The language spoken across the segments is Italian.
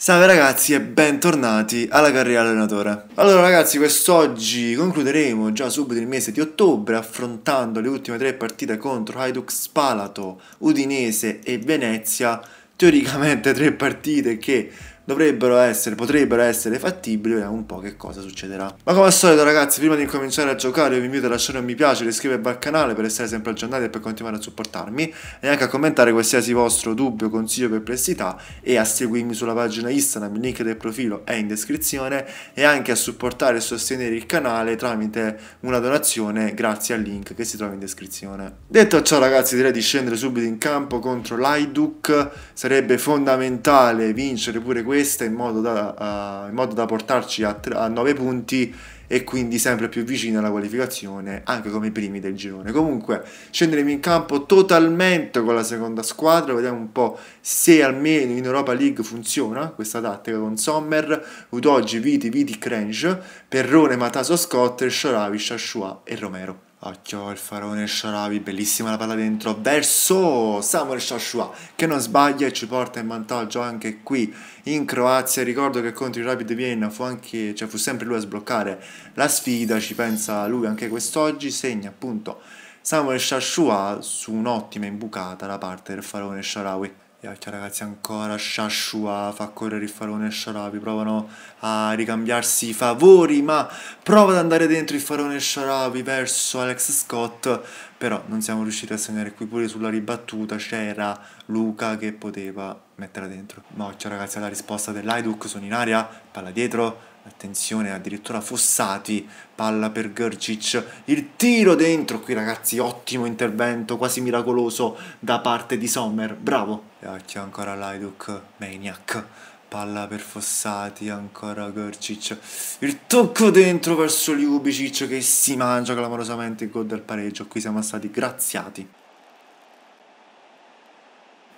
Salve ragazzi e bentornati alla carriera allenatore. Allora ragazzi, quest'oggi concluderemo già subito il mese di ottobre affrontando le ultime tre partite contro Hajduk Spalato, Udinese e Venezia. Teoricamente tre partite che dovrebbero essere, potrebbero essere fattibili, vediamo un po' che cosa succederà. Ma come al solito ragazzi, prima di cominciare a giocare vi invito a lasciare un mi piace, e iscrivervi al canale per essere sempre aggiornati e per continuare a supportarmi e anche a commentare qualsiasi vostro dubbio, consiglio, o perplessità e a seguirmi sulla pagina Instagram, il link del profilo è in descrizione e anche a supportare e sostenere il canale tramite una donazione grazie al link che si trova in descrizione. Detto ciò ragazzi direi di scendere subito in campo contro l'Aiduk, sarebbe fondamentale vincere pure questo questa in modo da, uh, in modo da portarci a, tre, a 9 punti e quindi sempre più vicini alla qualificazione anche come i primi del girone. Comunque scenderemo in campo totalmente con la seconda squadra, vediamo un po' se almeno in Europa League funziona questa tattica con Sommer, Udoggi, Viti, Viti, Krenge, Perrone, Mataso, Scott, Shoravi, Shashua e Romero. Occhio il faraone Sharabi, bellissima la palla dentro, verso Samuel Shashua che non sbaglia e ci porta in vantaggio anche qui in Croazia. Ricordo che contro il Rapid Vienna fu, anche, cioè fu sempre lui a sbloccare la sfida, ci pensa lui anche quest'oggi, segna appunto Samuel Shashua su un'ottima imbucata da parte del faraone Sharawi. E altri ragazzi ancora, Shashua fa correre il farone e Sharabi, provano a ricambiarsi i favori, ma prova ad andare dentro il farone e Sharabi verso Alex Scott, però non siamo riusciti a segnare qui pure sulla ribattuta c'era Luca che poteva metterla dentro. Moccia cioè, ragazzi alla risposta dell'Aiduk, sono in aria, palla dietro, attenzione, addirittura Fossati, palla per Gercic, il tiro dentro, qui ragazzi, ottimo intervento, quasi miracoloso da parte di Sommer, bravo. e Cacchio ancora Laiduk, Maniac, palla per Fossati, ancora Gercic, il tocco dentro verso Ljubicic che si mangia clamorosamente il gol del pareggio, qui siamo stati graziati.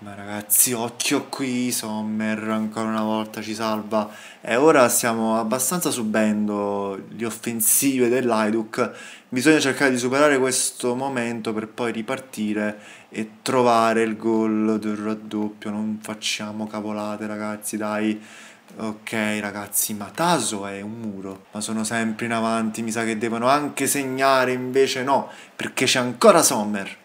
Ma ragazzi, occhio qui, Sommer ancora una volta ci salva. E ora stiamo abbastanza subendo le offensive dell'Aiduk. Bisogna cercare di superare questo momento per poi ripartire e trovare il gol del raddoppio. Non facciamo cavolate, ragazzi, dai. Ok ragazzi, ma Taso è un muro, ma sono sempre in avanti, mi sa che devono anche segnare, invece no, perché c'è ancora Sommer.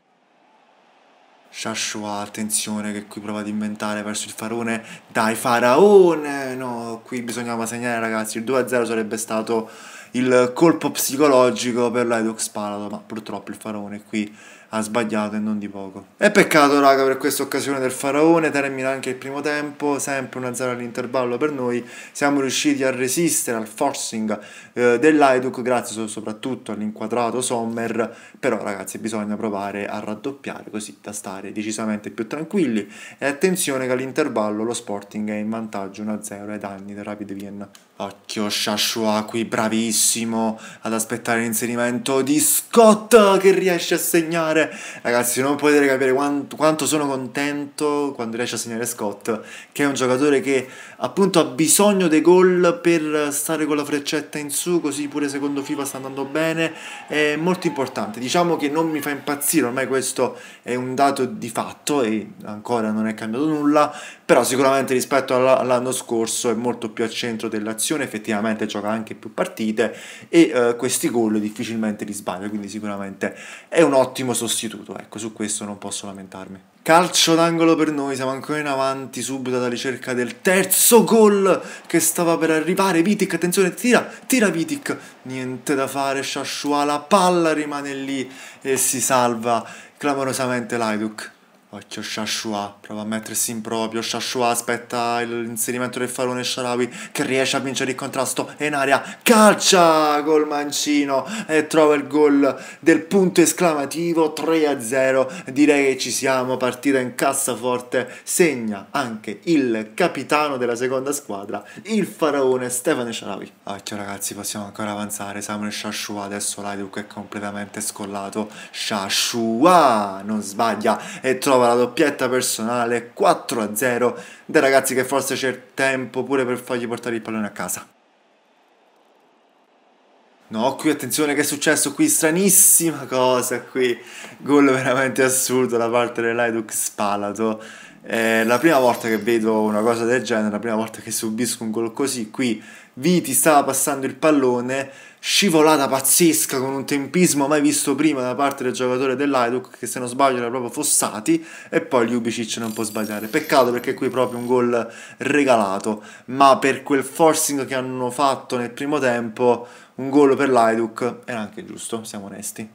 Shashua, attenzione che qui prova ad inventare verso il faraone. Dai faraone! No, qui bisognava segnare ragazzi, il 2-0 sarebbe stato il colpo psicologico per l'Aedox Palado, ma purtroppo il faraone qui ha sbagliato e non di poco. È peccato, raga, per questa occasione del Faraone. Termina anche il primo tempo, sempre 1-0 all'intervallo per noi. Siamo riusciti a resistere al forcing eh, dell'Aiduk, grazie soprattutto all'inquadrato Sommer. Però, ragazzi, bisogna provare a raddoppiare così da stare decisamente più tranquilli. E attenzione che all'intervallo lo Sporting è in vantaggio 1-0 ai danni del Rapid Vienna. Occhio Shashua qui bravissimo ad aspettare l'inserimento di Scott che riesce a segnare. Ragazzi, non potete capire quanto, quanto, sono contento quando riesce a segnare Scott, che è un giocatore che appunto ha bisogno dei gol per stare con la freccetta in su, così pure secondo FIFA sta andando bene. È molto importante. Diciamo che non mi fa impazzire, ormai questo è un dato di fatto e ancora non è cambiato nulla, però sicuramente rispetto all'anno scorso è molto più al centro dell'azione nazione effettivamente gioca anche più partite e eh, questi gol difficilmente li sbaglia, quindi sicuramente è un ottimo sostituto, ecco su questo non posso lamentarmi. Calcio d'angolo per noi, siamo ancora in avanti subito alla ricerca del terzo gol che stava per arrivare. Vitic, attenzione, tira, tira Vitic. Niente da fare, Shashua, la palla rimane lì e si salva clamorosamente Laiduk. Occhio Shashua, prova a mettersi in proprio, Shashua aspetta l'inserimento del farone Sharawi che riesce a vincere il contrasto e in aria calcia col mancino e trova il gol del punto esclamativo 3-0. Direi che ci siamo, partita in cassaforte, segna anche il capitano della seconda squadra, il faraone Stefano Sharawi. Occhio ragazzi, possiamo ancora avanzare, Samuel Shashua adesso l'Aiduk è completamente scollato, Shashua non sbaglia e trova trova la doppietta personale 4-0 dei ragazzi che forse c'è il tempo pure per fargli portare il pallone a casa. No, qui attenzione che è successo qui, stranissima cosa qui, gol veramente assurdo da parte dell'Aidux Spalato. È eh, la prima volta che vedo una cosa del genere, la prima volta che subisco un gol così qui, Viti stava passando il pallone, scivolata pazzesca con un tempismo mai visto prima da parte del giocatore dell'Aiduk che se non sbaglio era proprio Fossati e poi Ljubicic non può sbagliare peccato perché qui è proprio un gol regalato ma per quel forcing che hanno fatto nel primo tempo un gol per l'Aiduk era anche giusto siamo onesti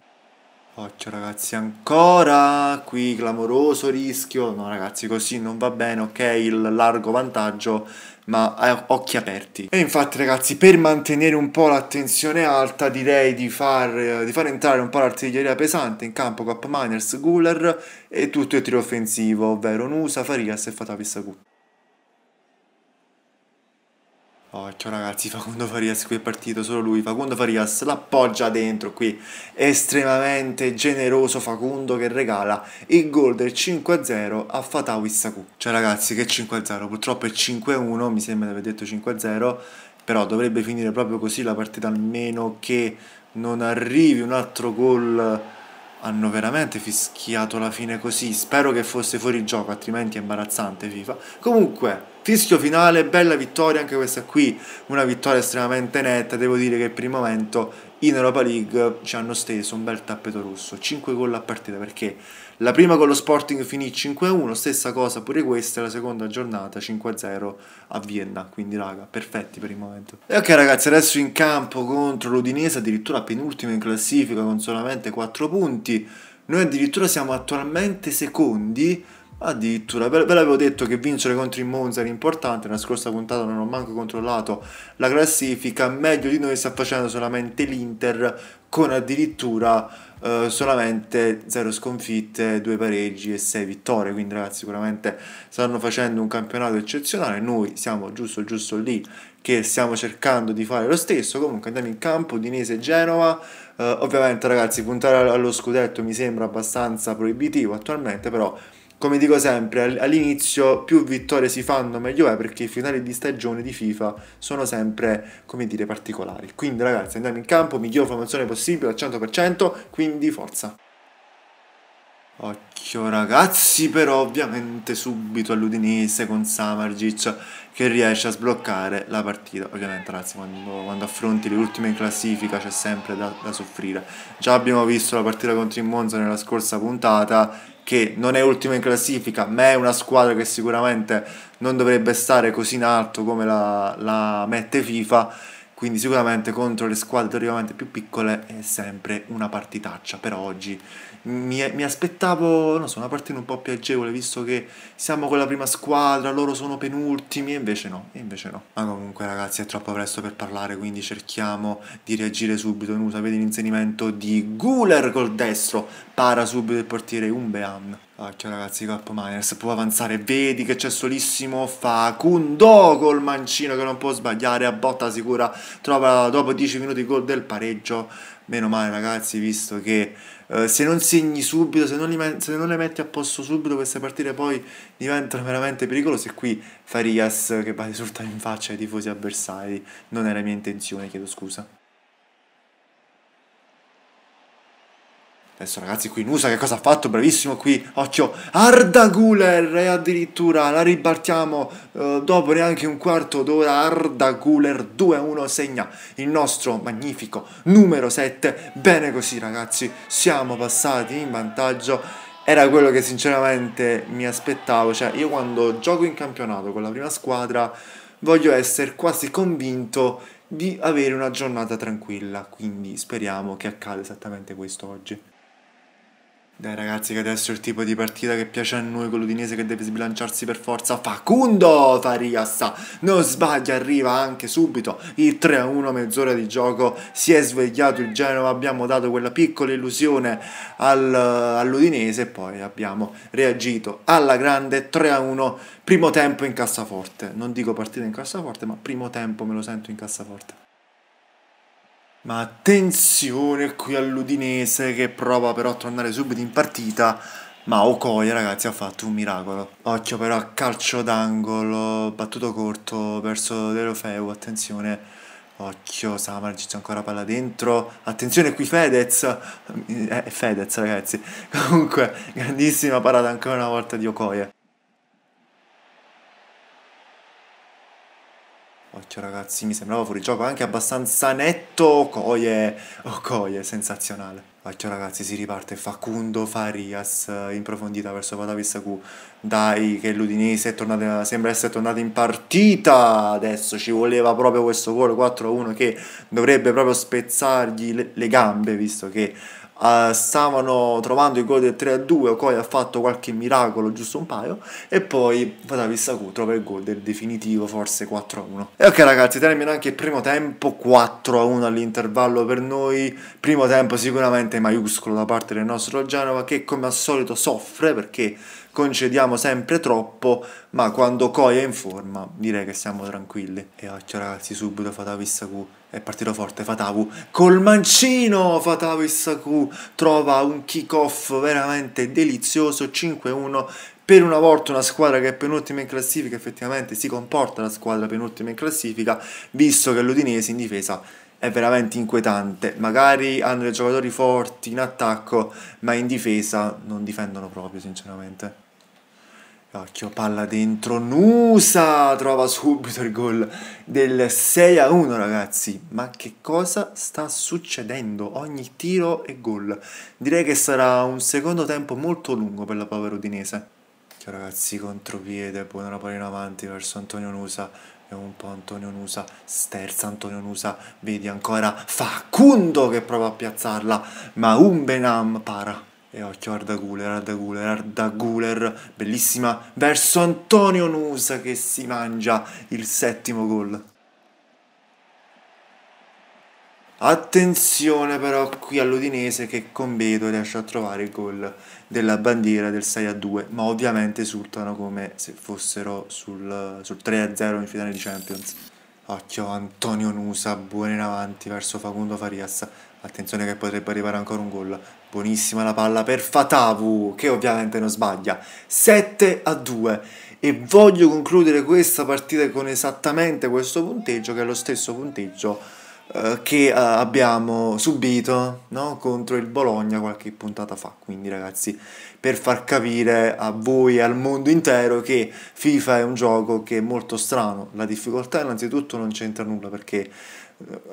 Occhio ragazzi ancora qui clamoroso rischio no ragazzi così non va bene ok il largo vantaggio ma a occhi aperti. E infatti ragazzi, per mantenere un po' l'attenzione alta direi di far, di far entrare un po' l'artiglieria pesante in campo Cup Miners, Guler e tutto il trio offensivo, ovvero Nusa, Farias e Fatavis Gut. Occhio oh, ragazzi, Facundo Farias qui è partito, solo lui, Facundo Farias l'appoggia dentro qui, estremamente generoso Facundo che regala il gol del 5-0 a Fatawi Saku. Cioè ragazzi che 5-0, purtroppo è 5-1, mi sembra di aver detto 5-0, però dovrebbe finire proprio così la partita almeno che non arrivi un altro gol hanno veramente fischiato la fine così. Spero che fosse fuori gioco, altrimenti è imbarazzante FIFA. Comunque, Fischio finale, bella vittoria anche questa qui, una vittoria estremamente netta, devo dire che per il momento in Europa League ci hanno steso un bel tappeto rosso, 5 gol a partita perché la prima con lo Sporting finì 5-1, stessa cosa pure questa, la seconda giornata 5-0 a Vienna, quindi raga, perfetti per il momento. E ok ragazzi, adesso in campo contro l'Udinese, addirittura penultimo in classifica con solamente 4 punti, noi addirittura siamo attualmente secondi Addirittura, ve, l'avevo detto che vincere contro il Monza era importante, nella scorsa puntata non ho manco controllato la classifica, meglio di noi sta facendo solamente l'Inter con addirittura eh, solamente 0 sconfitte, 2 pareggi e 6 vittorie, quindi ragazzi sicuramente stanno facendo un campionato eccezionale, noi siamo giusto giusto lì che stiamo cercando di fare lo stesso, comunque andiamo in campo, Dinese e Genova, eh, ovviamente ragazzi puntare allo scudetto mi sembra abbastanza proibitivo attualmente però come dico sempre, all'inizio più vittorie si fanno meglio è perché i finali di stagione di FIFA sono sempre, come dire, particolari. Quindi ragazzi andiamo in campo, miglior formazione possibile al 100%, quindi forza! Occhio ragazzi però ovviamente subito all'Udinese con Samargic che riesce a sbloccare la partita. Ovviamente ragazzi quando, quando affronti le ultime in classifica c'è sempre da, da soffrire. Già abbiamo visto la partita contro il Monza nella scorsa puntata che non è ultima in classifica, ma è una squadra che sicuramente non dovrebbe stare così in alto come la, la mette FIFA. Quindi sicuramente contro le squadre teoricamente più piccole è sempre una partitaccia, però oggi mi, mi aspettavo so, una partita un po' più agevole, visto che siamo con la prima squadra, loro sono penultimi, e invece no, e invece no. Ma comunque ragazzi è troppo presto per parlare, quindi cerchiamo di reagire subito. Nusa vede l'inserimento di Guler col destro, para subito il portiere Umbeam. Occhio ragazzi, Corpo Miners può avanzare, vedi che c'è solissimo Facundo col mancino che non può sbagliare, a botta sicura, trova dopo 10 minuti gol del pareggio. Meno male ragazzi, visto che eh, se non segni subito, se non, li, se non, le metti a posto subito queste partite poi diventano veramente pericolose. E qui Farias che va a risultare in faccia ai tifosi avversari, non era mia intenzione, chiedo scusa. Adesso ragazzi qui in USA che cosa ha fatto? Bravissimo qui, occhio, Arda Guler e eh, addirittura la ribaltiamo eh, dopo neanche un quarto d'ora Arda Guler 2-1 segna il nostro magnifico numero 7. Bene così ragazzi, siamo passati in vantaggio. Era quello che sinceramente mi aspettavo, cioè io quando gioco in campionato con la prima squadra voglio essere quasi convinto di avere una giornata tranquilla, quindi speriamo che accada esattamente questo oggi. Dai ragazzi che adesso è il tipo di partita che piace a noi, con l'Udinese che deve sbilanciarsi per forza. Facundo Farias non sbaglia, arriva anche subito il 3-1, mezz'ora di gioco. Si è svegliato il Genova, abbiamo dato quella piccola illusione al, all'Udinese e poi abbiamo reagito alla grande 3-1. Primo tempo in cassaforte, non dico partita in cassaforte ma primo tempo me lo sento in cassaforte. Ma attenzione qui all'Udinese che prova però a tornare subito in partita. Ma Okoye ragazzi ha fatto un miracolo. Occhio però a calcio d'angolo, battuto corto verso De Lofeu, attenzione. Occhio, c'è ancora palla dentro. Attenzione qui Fedez. È eh, Fedez ragazzi. Comunque, grandissima parata ancora una volta di Okoye. Cioè, ragazzi, mi sembrava fuori gioco anche abbastanza netto. Okoye, Okoye, sensazionale. Cioè, ragazzi, si riparte Facundo Farias eh, in profondità verso Patavis Q. Dai, che l'Udinese tornata, sembra essere tornato in partita. Adesso ci voleva proprio questo gol 4-1 che dovrebbe proprio spezzargli le gambe, visto che uh, stavano trovando il gol del 3-2, Okoye ha fatto qualche miracolo, giusto un paio, e poi Fatavi Saku trova il gol del definitivo, forse 4-1. E ok ragazzi, termina anche il primo tempo, 4-1 all'intervallo per noi, primo tempo sicuramente maiuscolo da parte del nostro Genova che come al solito soffre perché concediamo sempre troppo, ma quando Koi è in forma direi che siamo tranquilli. E occhio ah, ragazzi, subito Fatavi Saku è partito forte Fatavu col mancino Fatavu Saku trova un kick off veramente delizioso 5-1 per una volta una squadra che è penultima in classifica effettivamente si comporta la squadra penultima in classifica visto che l'Udinese in difesa è veramente inquietante. Magari hanno dei giocatori forti in attacco, ma in difesa non difendono proprio, sinceramente. Occhio, palla dentro, Nusa trova subito il gol del 6 a 1 ragazzi, ma che cosa sta succedendo? Ogni tiro e gol, direi che sarà un secondo tempo molto lungo per la povera Udinese. Che ragazzi, contropiede, buona palla in avanti verso Antonio Nusa, e un po' Antonio Nusa sterza Antonio Nusa vedi ancora Facundo che prova a piazzarla ma Umbenam para e occhio Arda Guler, Arda Guler, Arda Guler, bellissima, verso Antonio Nusa che si mangia il settimo gol. Attenzione però qui all'Udinese che con Beto riesce a trovare il gol della bandiera del 6 a 2, ma ovviamente esultano come se fossero sul, sul 3 a 0 in finale di Champions. Occhio Antonio Nusa, buono in avanti verso Facundo Farias. Attenzione che potrebbe arrivare ancora un gol. Buonissima la palla per Fatavu, che ovviamente non sbaglia. 7 a 2. E voglio concludere questa partita con esattamente questo punteggio, che è lo stesso punteggio eh, che eh, abbiamo subito no? contro il Bologna qualche puntata fa. Quindi ragazzi, per far capire a voi e al mondo intero che FIFA è un gioco che è molto strano. La difficoltà innanzitutto non c'entra nulla perché eh,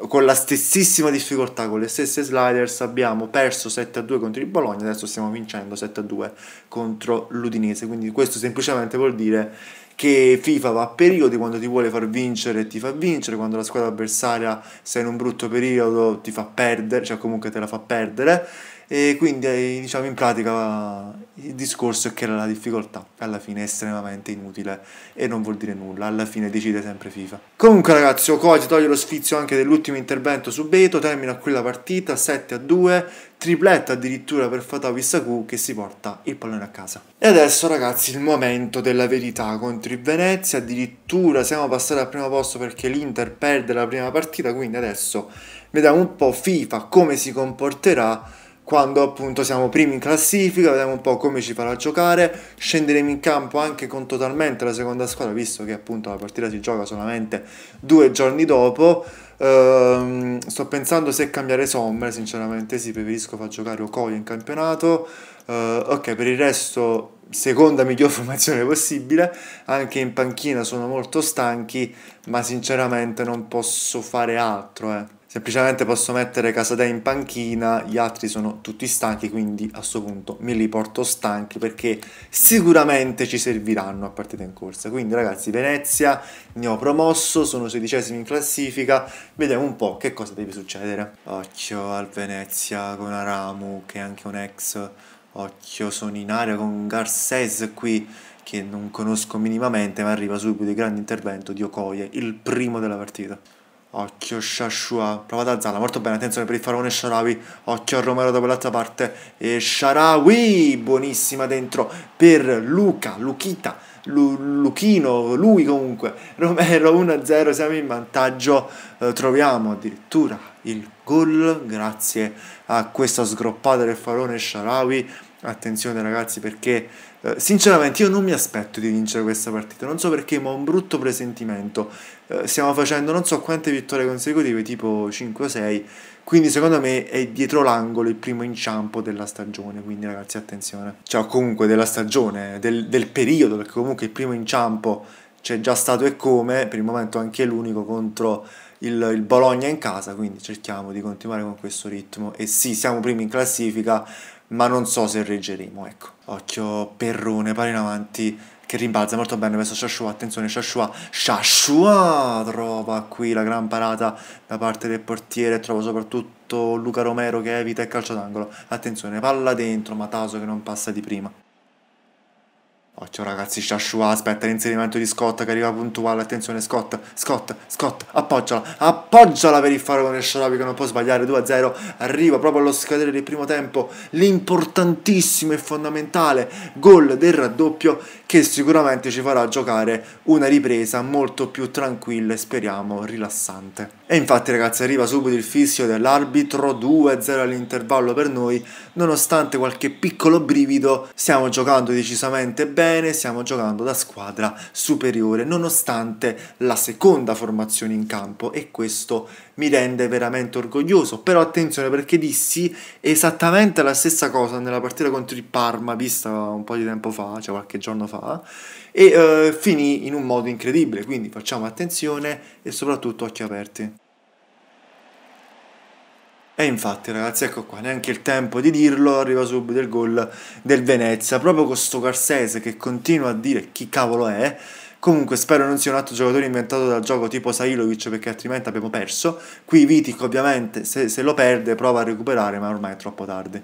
con la stessissima difficoltà, con le stesse sliders, abbiamo perso 7-2 contro il Bologna, adesso stiamo vincendo 7-2 contro l'Udinese, quindi questo semplicemente vuol dire che FIFA va a periodi quando ti vuole far vincere ti fa vincere, quando la squadra avversaria se in un brutto periodo ti fa perdere, cioè comunque te la fa perdere e quindi eh, diciamo in pratica il discorso è che la difficoltà alla fine è estremamente inutile e non vuol dire nulla, alla fine decide sempre FIFA. Comunque ragazzi, Okoji toglie lo sfizio anche dell'ultimo intervento su Beto, termina qui la partita 7 a 2, tripletta addirittura per Fatavi Saku che si porta il pallone a casa. E adesso ragazzi il momento della verità contro il Venezia, addirittura siamo passati al primo posto perché l'Inter perde la prima partita, quindi adesso vediamo un po' FIFA come si comporterà quando appunto siamo primi in classifica, vediamo un po' come ci farà giocare, scenderemo in campo anche con totalmente la seconda squadra, visto che appunto la partita si gioca solamente due giorni dopo. Ehm, sto pensando se cambiare Sommer, sinceramente sì, preferisco far giocare Okoye in campionato. Ehm, ok, per il resto seconda miglior formazione possibile, anche in panchina sono molto stanchi, ma sinceramente non posso fare altro. Eh. Semplicemente posso mettere Casadei in panchina, gli altri sono tutti stanchi, quindi a questo punto me li porto stanchi perché sicuramente ci serviranno a partita in corsa. Quindi ragazzi, Venezia, ne ho promosso, sono sedicesimi in classifica, vediamo un po' che cosa deve succedere. Occhio al Venezia con Aramu, che è anche un ex, occhio sono in area con Garces qui, che non conosco minimamente, ma arriva subito il grande intervento di Okoye, il primo della partita occhio Shashua, provata a Zala, molto bene, attenzione per il faraone Sharawi, occhio a Romero da quell'altra parte, e Sharawi, buonissima dentro per Luca, Luchita, Lu, Luchino, lui comunque, Romero 1-0, siamo in vantaggio, eh, troviamo addirittura il gol grazie a questa sgroppata del faraone Sharawi, attenzione ragazzi perché eh, sinceramente io non mi aspetto di vincere questa partita, non so perché ma ho un brutto presentimento, eh, stiamo facendo non so quante vittorie consecutive tipo 5 o 6, quindi secondo me è dietro l'angolo il primo inciampo della stagione, quindi ragazzi attenzione, cioè comunque della stagione, del, del periodo perché comunque il primo inciampo c'è già stato e come, per il momento anche l'unico contro il, il Bologna in casa, quindi cerchiamo di continuare con questo ritmo e sì siamo primi in classifica, ma non so se reggeremo, ecco. Occhio Perrone, pari in avanti, che rimbalza molto bene verso Shashua, attenzione Shashua, Shashua trova qui la gran parata da parte del portiere, trova soprattutto Luca Romero che evita il calcio d'angolo, attenzione palla dentro, Mataso che non passa di prima. Occhio ragazzi, Shashua aspetta l'inserimento di Scott che arriva puntuale, attenzione Scott, Scott, Scott, appoggiala, appoggiala per il faro con il Sharabi che non può sbagliare, 2-0, arriva proprio allo scadere del primo tempo, l'importantissimo e fondamentale gol del raddoppio che sicuramente ci farà giocare una ripresa molto più tranquilla e speriamo rilassante. E infatti ragazzi arriva subito il fischio dell'arbitro, 2-0 all'intervallo per noi, nonostante qualche piccolo brivido stiamo giocando decisamente bene, bene, stiamo giocando da squadra superiore, nonostante la seconda formazione in campo e questo mi rende veramente orgoglioso. Però attenzione perché dissi esattamente la stessa cosa nella partita contro il Parma, vista un po' di tempo fa, cioè qualche giorno fa, e eh, finì in un modo incredibile, quindi facciamo attenzione e soprattutto occhi aperti. E infatti ragazzi ecco qua, neanche il tempo di dirlo, arriva subito il gol del Venezia, proprio con sto Carsese che continua a dire chi cavolo è, Comunque spero non sia un altro giocatore inventato dal gioco tipo Sailovic perché altrimenti abbiamo perso. Qui Vitic ovviamente se, se, lo perde prova a recuperare ma ormai è troppo tardi.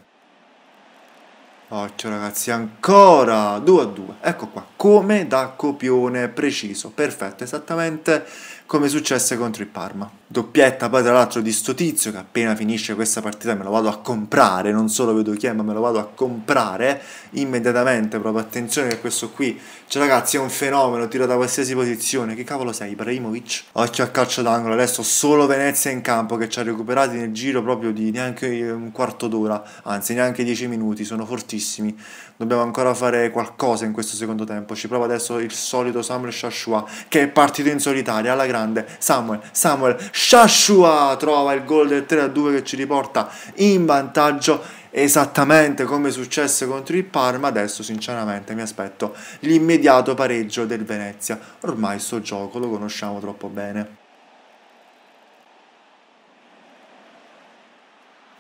Occhio ragazzi, ancora 2 a 2. Ecco qua, come da copione preciso, perfetto, esattamente come successe contro il Parma doppietta poi tra l'altro di sto tizio che appena finisce questa partita me lo vado a comprare, non solo vedo chi è ma me lo vado a comprare immediatamente proprio attenzione che questo qui, cioè ragazzi è un fenomeno, tira da qualsiasi posizione, che cavolo sei Ibrahimovic? Occhio a calcio d'angolo, adesso solo Venezia in campo che ci ha recuperati nel giro proprio di neanche un quarto d'ora, anzi neanche dieci minuti, sono fortissimi, dobbiamo ancora fare qualcosa in questo secondo tempo, ci prova adesso il solito Samuel Shashua che è partito in solitaria alla grande, Samuel, Samuel, Shashua trova il gol del 3-2 che ci riporta in vantaggio esattamente come successe contro il Parma, adesso sinceramente mi aspetto l'immediato pareggio del Venezia, ormai sto gioco lo conosciamo troppo bene.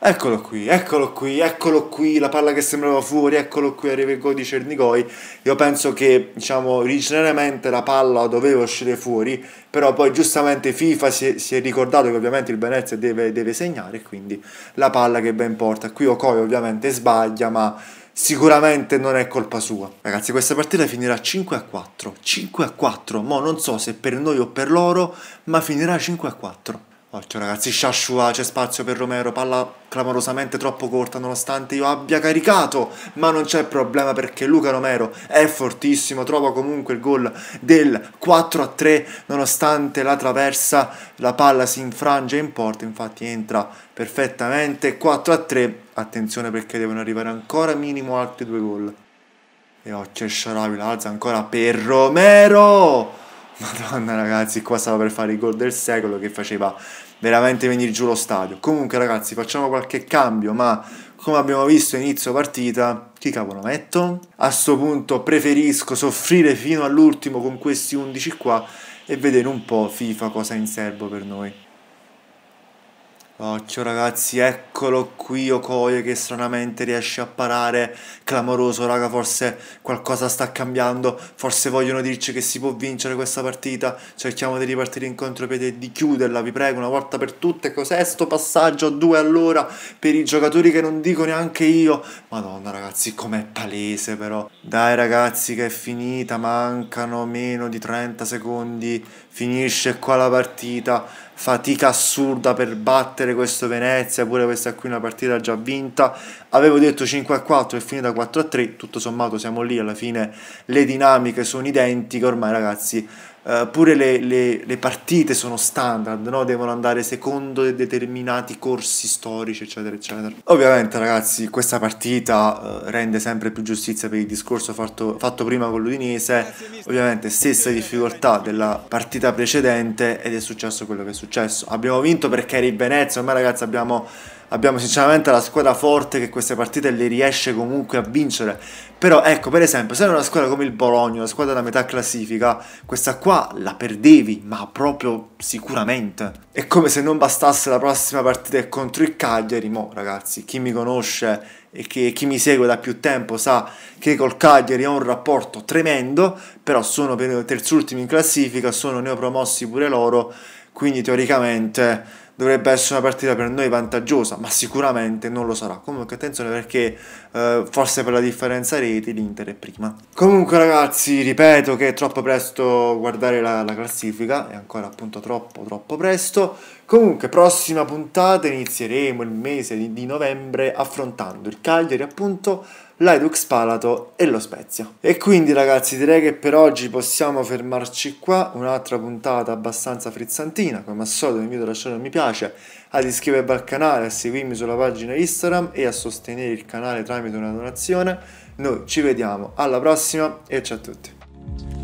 Eccolo qui, eccolo qui, eccolo qui, la palla che sembrava fuori, eccolo qui, arriva il gol di Cernicoi. Io penso che, diciamo, originariamente la palla doveva uscire fuori, però poi giustamente FIFA si è, si è ricordato che ovviamente il Venezia deve, deve, segnare, quindi la palla che ben porta. Qui Okoi ovviamente sbaglia, ma sicuramente non è colpa sua. Ragazzi, questa partita finirà 5 a 4. 5 a 4, mo non so se per noi o per loro, ma finirà 5 a 4. Occhio ragazzi, Shashua, c'è spazio per Romero, palla clamorosamente troppo corta nonostante io abbia caricato, ma non c'è problema perché Luca Romero è fortissimo, trova comunque il gol del 4 a 3 nonostante la traversa, la palla si infrange in porta, infatti entra perfettamente 4 a 3, attenzione perché devono arrivare ancora minimo altri due gol. E occhio Sharavi, la alza ancora per Romero! Madonna ragazzi, qua stava per fare il gol del secolo che faceva veramente venire giù lo stadio. Comunque ragazzi, facciamo qualche cambio, ma come abbiamo visto inizio partita, chi cavolo metto? A sto punto preferisco soffrire fino all'ultimo con questi 11 qua e vedere un po' FIFA cosa è in serbo per noi. Occhio oh, ragazzi, eccolo qui Okoye oh, che stranamente riesce a parare, clamoroso raga, forse qualcosa sta cambiando, forse vogliono dirci che si può vincere questa partita, cerchiamo di ripartire in contropiede e di chiuderla, vi prego, una volta per tutte, cos'è sto passaggio a due all'ora per i giocatori che non dico neanche io, madonna ragazzi com'è palese però, dai ragazzi che è finita, mancano meno di 30 secondi, finisce qua la partita, fatica assurda per battere questo Venezia, pure questa qui è una partita già vinta. Avevo detto 5 a 4 e finita 4 a 3, tutto sommato siamo lì, alla fine le dinamiche sono identiche, ormai ragazzi eh, pure le, le, le, partite sono standard, no? devono andare secondo determinati corsi storici, eccetera, eccetera. Ovviamente, ragazzi, questa partita uh, rende sempre più giustizia per il discorso fatto, fatto prima con l'Udinese. Eh, Ovviamente, stessa difficoltà della partita precedente ed è successo quello che è successo. Abbiamo vinto perché eri in Venezia, ormai, ragazzi, abbiamo abbiamo sinceramente la squadra forte che queste partite le riesce comunque a vincere. Però ecco, per esempio, se era una squadra come il Bologna, una squadra da metà classifica, questa qua la perdevi, ma proprio sicuramente. È come se non bastasse la prossima partita contro il Cagliari, mo ragazzi, chi mi conosce e che chi mi segue da più tempo sa che col Cagliari ho un rapporto tremendo, però sono per terzultimi in classifica, sono neopromossi pure loro, quindi teoricamente dovrebbe essere una partita per noi vantaggiosa, ma sicuramente non lo sarà. Comunque attenzione perché eh, forse per la differenza reti l'Inter è prima. Comunque ragazzi, ripeto che è troppo presto guardare la, la classifica, è ancora appunto troppo troppo presto. Comunque, prossima puntata inizieremo il mese di, di novembre affrontando il Cagliari appunto l'Aidux Palato e lo Spezia. E quindi ragazzi direi che per oggi possiamo fermarci qua, un'altra puntata abbastanza frizzantina, come al solito vi invito a lasciare un mi piace ad iscrivervi al canale, a seguirmi sulla pagina Instagram e a sostenere il canale tramite una donazione. Noi ci vediamo alla prossima e ciao a tutti.